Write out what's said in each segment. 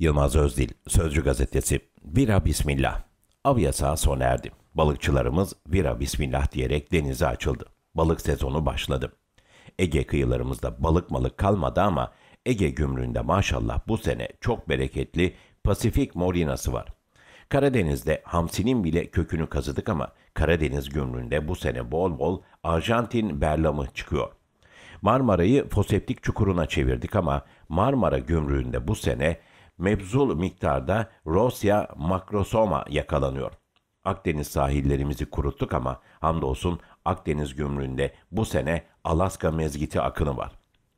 Yılmaz Özdil, Sözcü Gazetesi. Vira Bismillah. Av yasağı sona erdi. Balıkçılarımız vira bismillah diyerek denize açıldı. Balık sezonu başladı. Ege kıyılarımızda balık malık kalmadı ama Ege gümrüğünde maşallah bu sene çok bereketli Pasifik morinası var. Karadeniz'de hamsinin bile kökünü kazıdık ama Karadeniz gümrüğünde bu sene bol bol Arjantin berlamı çıkıyor. Marmara'yı foseptik çukuruna çevirdik ama Marmara gümrüğünde bu sene mebzul miktarda Rosya makrosoma yakalanıyor. Akdeniz sahillerimizi kuruttuk ama hamdolsun Akdeniz gümrüğünde bu sene Alaska mezgiti akını var.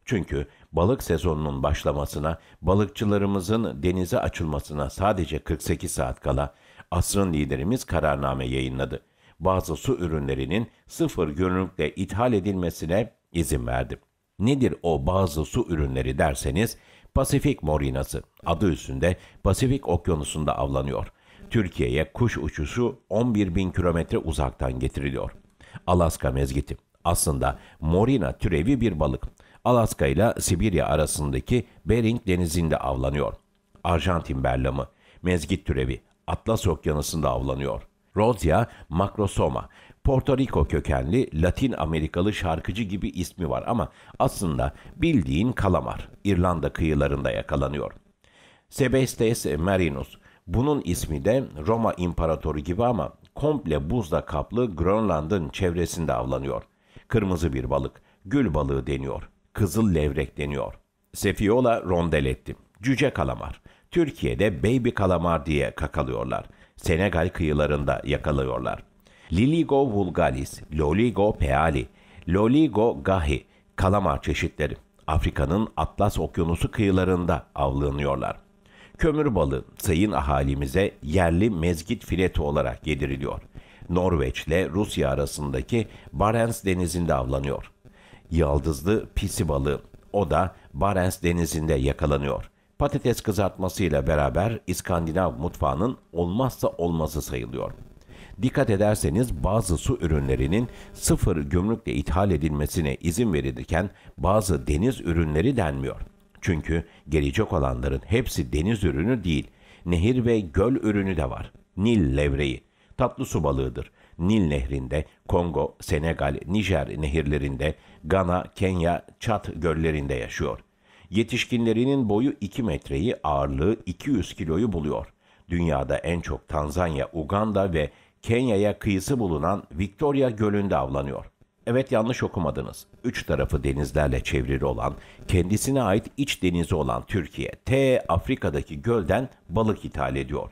Çünkü balık sezonunun başlamasına, balıkçılarımızın denize açılmasına sadece 48 saat kala asrın liderimiz kararname yayınladı. Bazı su ürünlerinin sıfır gönüllükle ithal edilmesine izin verdi. Nedir o bazı su ürünleri derseniz Pasifik morinası adı üstünde Pasifik okyanusunda avlanıyor. Türkiye'ye kuş uçuşu 11 bin kilometre uzaktan getiriliyor. Alaska mezgiti aslında morina türevi bir balık. Alaska ile Sibirya arasındaki Bering denizinde avlanıyor. Arjantin berlamı, mezgit türevi Atlas okyanusunda avlanıyor. Rozya makrosoma, Porto Rico kökenli Latin Amerikalı şarkıcı gibi ismi var ama aslında bildiğin kalamar İrlanda kıyılarında yakalanıyor. Sebestes Marinus bunun ismi de Roma İmparatoru gibi ama komple buzla kaplı Grönland'ın çevresinde avlanıyor. Kırmızı bir balık, gül balığı deniyor, kızıl levrek deniyor. Sefiola rondeletti, cüce kalamar. Türkiye'de baby kalamar diye kakalıyorlar. Senegal kıyılarında yakalıyorlar. Liligo vulgaris, Loligo peali, Loligo gahi, kalamar çeşitleri. Afrika'nın Atlas Okyanusu kıyılarında avlanıyorlar. Kömür balığı sayın ahalimize yerli mezgit fileti olarak yediriliyor. Norveç ile Rusya arasındaki Barents denizinde avlanıyor. Yaldızlı pisi balığı o da Barents denizinde yakalanıyor. Patates kızartmasıyla beraber İskandinav mutfağının olmazsa olmazı sayılıyor. Dikkat ederseniz bazı su ürünlerinin sıfır gümrükle ithal edilmesine izin verilirken bazı deniz ürünleri denmiyor. Çünkü gelecek olanların hepsi deniz ürünü değil, nehir ve göl ürünü de var. Nil levreği, tatlı su balığıdır. Nil Nehri'nde, Kongo, Senegal, Nijer nehirlerinde, Gana, Kenya, Çat göllerinde yaşıyor. Yetişkinlerinin boyu 2 metreyi, ağırlığı 200 kiloyu buluyor. Dünyada en çok Tanzanya, Uganda ve Kenya'ya kıyısı bulunan Victoria Gölü'nde avlanıyor. Evet yanlış okumadınız. Üç tarafı denizlerle çevrili olan, kendisine ait iç denizi olan Türkiye, T Afrika'daki gölden balık ithal ediyor.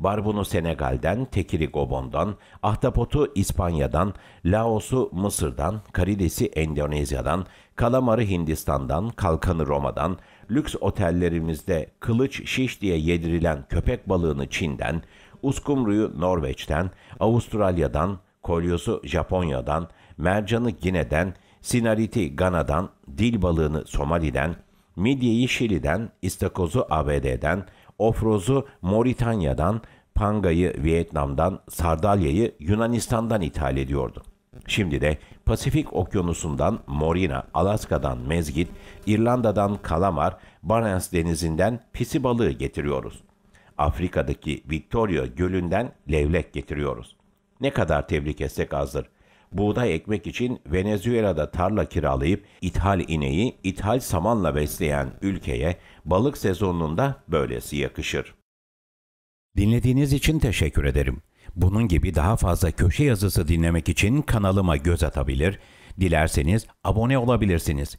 Barbunu Senegal'den, tekiri Gobondan, ahtapotu İspanya'dan, Laos'u Mısır'dan, karidesi Endonezya'dan, kalamarı Hindistan'dan, kalkanı Roma'dan, lüks otellerimizde kılıç şiş diye yedirilen köpek balığını Çin'den, Uskumruyu Norveç'ten, Avustralya'dan, kolyosu Japonya'dan, mercanı Gine'den, sinariti Gana'dan, dil balığını Somali'den, midyeyi Şili'den, istakozu ABD'den, ofrozu Moritanya'dan, pangayı Vietnam'dan, sardalyayı Yunanistan'dan ithal ediyordu. Şimdi de Pasifik Okyanusu'ndan morina, Alaska'dan mezgit, İrlanda'dan kalamar, Barents Denizi'nden pisi balığı getiriyoruz. Afrika'daki Victoria Gölü'nden levlek getiriyoruz. Ne kadar tebrik etsek azdır. Buğday ekmek için Venezuela'da tarla kiralayıp ithal ineği ithal samanla besleyen ülkeye balık sezonunda böylesi yakışır. Dinlediğiniz için teşekkür ederim. Bunun gibi daha fazla köşe yazısı dinlemek için kanalıma göz atabilir, dilerseniz abone olabilirsiniz.''